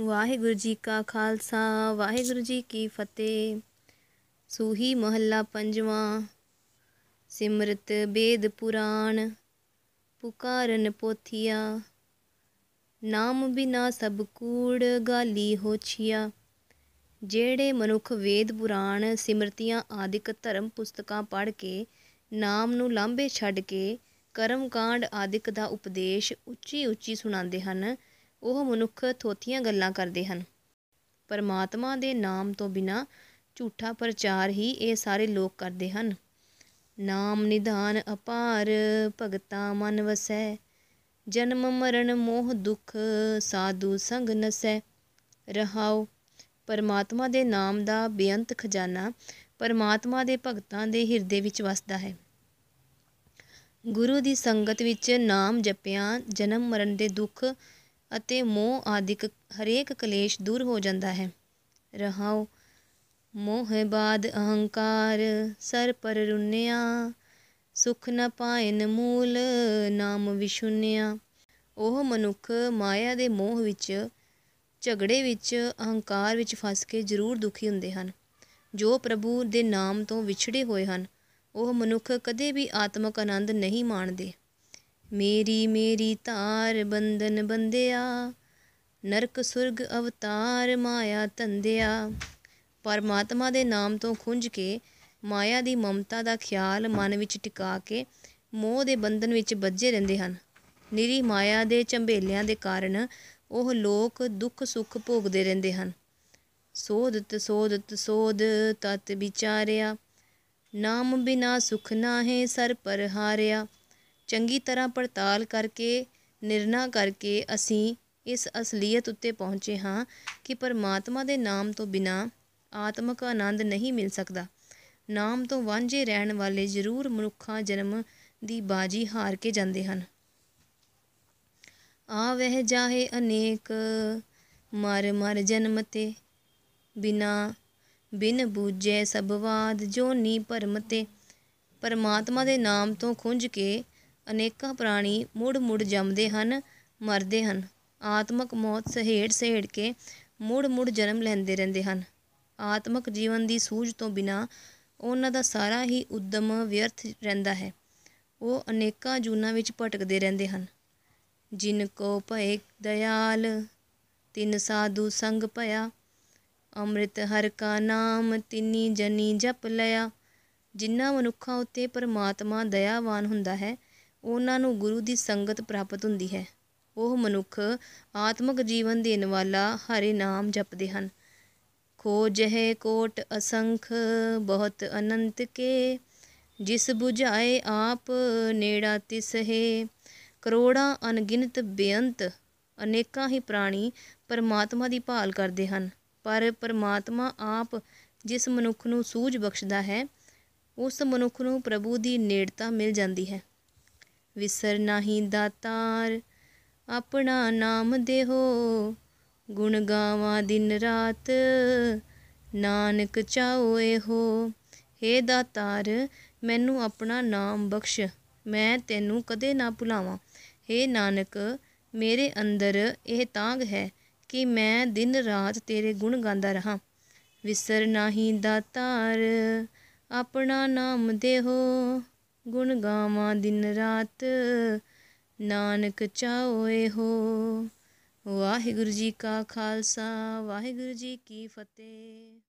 ਵਾਹਿਗੁਰੂ ਜੀ ਕਾ ਖਾਲਸਾ ਵਾਹਿਗੁਰੂ ਜੀ ਕੀ ਫਤਿਹ ਸੂਹੀ ਮਹੱਲਾ ਪੰਜਵਾਂ ਸਿਮਰਤ ਬੇਦ ਪੁਰਾਣ ਪੁਕਾਰਨ ਪੋਥੀਆ ਨਾਮ ਬਿਨਾ ਸਭ ਕੂੜ ਗਾਲੀ ਹੋਛੀਆ ਜਿਹੜੇ ਮਨੁੱਖ ਵੇਦ ਪੁਰਾਣ ਸਿਮਰਤੀਆਂ ਆਦਿਕ ਧਰਮ ਪੁਸਤਕਾਂ ਪੜ੍ਹ ਕੇ ਨਾਮ ਨੂੰ ਲਾਂਬੇ ਛੱਡ ਕੇ ਕਰਮ ਕਾਂਡ ਆਦਿਕ ਦਾ ਉਪਦੇਸ਼ ਉੱਚੀ ਉੱਚੀ ਸੁਣਾਉਂਦੇ ਹਨ ਉਹ ਮਨੁੱਖ ਥੋਥੀਆਂ ਗੱਲਾਂ ਕਰਦੇ ਹਨ ਪਰਮਾਤਮਾ ਦੇ ਨਾਮ ਤੋਂ ਬਿਨਾਂ ਝੂਠਾ ਪ੍ਰਚਾਰ ਹੀ ਇਹ ਸਾਰੇ ਲੋਕ ਕਰਦੇ ਹਨ ਨਾਮ ਨਿਧਾਨ ਅਪਾਰ ਭਗਤਾ ਮਨ ਵਸੈ ਜਨਮ ਮਰਨ ਮੋਹ ਦੁਖ ਸਾਧੂ ਸੰਗ ਨਸੈ ਰਹਾਉ ਪਰਮਾਤਮਾ ਦੇ ਨਾਮ ਦਾ ਬੇਅੰਤ ਖਜ਼ਾਨਾ ਪਰਮਾਤਮਾ ਦੇ ਭਗਤਾਂ ਦੇ ਹਿਰਦੇ ਵਿੱਚ ਵਸਦਾ ਹੈ ਗੁਰੂ ਦੀ ਸੰਗਤ ਵਿੱਚ ਨਾਮ ਜਪਿਆਂ ਜਨਮ ਮਰਨ ਦੇ ਦੁੱਖ ਅਤੇ ਮੋਹ ਆਦਿਕ ਹਰੇਕ ਕਲੇਸ਼ ਦੂਰ ਹੋ ਜਾਂਦਾ ਹੈ ਰਹਾਉ ਮੋਹ ਬਾਦ ਅਹੰਕਾਰ ਸਰ ਪਰ ਰੁੰਨਿਆ ਸੁਖ ਨ ਪਾਇਨ ਮੂਲ ਨਾਮ ਵਿਸ਼ੁਨਿਆ ਉਹ ਮਨੁੱਖ ਮਾਇਆ ਦੇ ਮੋਹ ਵਿੱਚ ਝਗੜੇ ਵਿੱਚ ਅਹੰਕਾਰ ਵਿੱਚ ਫਸ ਕੇ ਜ਼ਰੂਰ ਦੁਖੀ ਹੁੰਦੇ ਹਨ ਜੋ ਪ੍ਰਭੂ ਦੇ ਨਾਮ ਤੋਂ ਵਿਛੜੇ ਹੋਏ ਹਨ ਉਹ ਮਨੁੱਖ ਕਦੇ ਵੀ ਆਤਮਕ ਆਨੰਦ ਨਹੀਂ ਮਾਣਦੇ ਮੇਰੀ ਮੇਰੀ ਤਾਰ ਬੰਦਨ ਬੰਦਿਆ ਨਰਕ ਸੁਰਗ ਅਵਤਾਰ ਮਾਇਆ ਤੰਦਿਆ ਪਰਮਾਤਮਾ ਦੇ ਨਾਮ ਤੋਂ ਖੁੰਝ ਕੇ ਮਾਇਆ ਦੀ ਮਮਤਾ ਦਾ ਖਿਆਲ ਮਨ ਵਿੱਚ ਟਿਕਾ ਕੇ ਮੋਹ ਦੇ ਬੰਧਨ ਵਿੱਚ ਬੱਝੇ ਰਹਿੰਦੇ ਹਨ ਨਿਰੀ ਮਾਇਆ ਦੇ ਚੰਬੇਲਿਆਂ ਦੇ ਕਾਰਨ ਉਹ ਲੋਕ ਦੁੱਖ ਸੁੱਖ ਭੋਗਦੇ ਰਹਿੰਦੇ ਹਨ ਸੋਧਤ ਸੋਧਤ ਸੋਧ ਤਤ ਵਿਚਾਰਿਆ ਨਾਮ ਬਿਨਾ ਸੁਖ ਨਾ ਹੈ ਸਰ ਪਰ ਹਾਰਿਆ ਚੰਗੀ ਤਰ੍ਹਾਂ ਪੜਤਾਲ ਕਰਕੇ ਨਿਰਣਾ ਕਰਕੇ ਅਸੀਂ ਇਸ ਅਸਲੀਅਤ ਉੱਤੇ ਪਹੁੰਚੇ ਹਾਂ ਕਿ ਪਰਮਾਤਮਾ ਦੇ ਨਾਮ ਤੋਂ ਬਿਨਾਂ ਆਤਮਿਕ ਆਨੰਦ ਨਹੀਂ ਮਿਲ ਸਕਦਾ ਨਾਮ ਤੋਂ ਵਾਂਝੇ ਰਹਿਣ ਵਾਲੇ ਜ਼ਰੂਰ ਮਨੁੱਖਾਂ ਜਨਮ ਦੀ ਬਾਜੀ ਹਾਰ ਕੇ ਜਾਂਦੇ ਹਨ ਆਵਹਿ ਜਾਹੇ ਅਨੇਕ ਮਰ ਮਰ ਜਨਮ ਤੇ ਬਿਨਾ ਬਿਨ ਬੂਝੇ ਸਭ ਵਾਦ ਜੋਨੀ ਪਰਮ ਤੇ ਪਰਮਾਤਮਾ ਦੇ ਨਾਮ ਤੋਂ ਖੁੰਝ ਕੇ ਅਨੇਕਾਂ ਪ੍ਰਾਣੀ ਮੁੜ ਮੁੜ ਜੰਮਦੇ ਹਨ ਮਰਦੇ ਹਨ ਆਤਮਕ ਮੌਤ ਸਹੇੜ ਸਹੇੜ ਕੇ ਮੁੜ ਮੁੜ ਜਨਮ ਲੈਂਦੇ ਰਹਿੰਦੇ ਹਨ ਆਤਮਕ ਜੀਵਨ ਦੀ ਸੂਝ ਤੋਂ ਬਿਨਾ ਉਹਨਾਂ ਦਾ ਸਾਰਾ ਹੀ ਉਦਮ ਵਿਅਰਥ ਰਹਿੰਦਾ ਹੈ ਉਹ ਅਨੇਕਾਂ ਜੂਨਾਂ ਵਿੱਚ ਭਟਕਦੇ ਰਹਿੰਦੇ ਹਨ ਜਿਨ ਕੋ ਭਏ ਦਇਆਲ ਤਿੰਨ ਸਾਧੂ ਸੰਗ ਭਇਆ ਅੰਮ੍ਰਿਤ ਹਰ ਕਾ ਨਾਮ ਤਿਨੀ ਜਨੀ ਜਪ ਲਿਆ ਜਿਨ੍ਹਾਂ ਮਨੁੱਖਾਂ ਉੱਤੇ ਪਰਮਾਤਮਾ ਦਇਆਵਾਨ ਹੁੰਦਾ ਹੈ ਉਹਨਾਂ ਨੂੰ ਗੁਰੂ ਦੀ ਸੰਗਤ ਪ੍ਰਾਪਤ ਹੁੰਦੀ ਹੈ ਉਹ ਮਨੁੱਖ ਆਤਮਿਕ ਜੀਵਨ ਦੇਣ ਵਾਲਾ ਹਰੇ ਨਾਮ ਜਪਦੇ ਹਨ ਖੋਜਹਿ ਕੋਟ ਅਸੰਖ ਬਹੁਤ ਅਨੰਤ ਕੇ ਜਿਸ 부ਝਾਏ ਆਪ ਨੇੜਾ ਤਿਸਹੇ ਕਰੋੜਾਂ ਅਨਗਿਨਤ ਬੇਅੰਤ ਅਨੇਕਾਂ ਹੀ ਪ੍ਰਾਣੀ ਪਰਮਾਤਮਾ ਦੀ ਭਾਲ ਕਰਦੇ ਹਨ ਪਰ ਪਰਮਾਤਮਾ ਆਪ ਜਿਸ ਮਨੁੱਖ ਨੂੰ ਸੂਝ ਬਖਸ਼ਦਾ ਹੈ ਉਸ ਮਨੁੱਖ ਨੂੰ ਪ੍ਰਭੂ ਦੀ ਨੇੜਤਾ ਮਿਲ ਜਾਂਦੀ ਹੈ ਵਿਸਰ ਨਾਹੀ ਦਾਤਾਰ ਆਪਣਾ ਨਾਮ ਦੇਹੋ ਗੁਣ ਗਾਵਾਂ ਦਿਨ ਰਾਤ ਨਾਨਕ ਚਾਓ ਏਹੋ ਏ ਦਾਤਾਰ ਮੈਨੂੰ ਆਪਣਾ ਨਾਮ ਬਖਸ਼ ਮੈਂ ਤੈਨੂੰ ਕਦੇ ਨਾ ਭੁਲਾਵਾਂ ਏ ਨਾਨਕ ਮੇਰੇ ਅੰਦਰ ਇਹ ਤਾਂਗ ਹੈ ਕਿ ਮੈਂ ਦਿਨ ਰਾਤ ਤੇਰੇ ਗੁਣ ਗਾਉਂਦਾ ਰਹਾ ਵਿਸਰ ਨਾਹੀ ਦਾਤਾਰ ਆਪਣਾ ਨਾਮ ਦੇਹੋ ਗੁਣ ਗਾਵਾਂ ਦਿਨ ਰਾਤ ਨਾਨਕ ਚਾਓਏ ਹੋ ਵਾਹਿਗੁਰੂ ਜੀ ਕਾ ਖਾਲਸਾ ਵਾਹਿਗੁਰੂ ਜੀ ਕੀ ਫਤਿਹ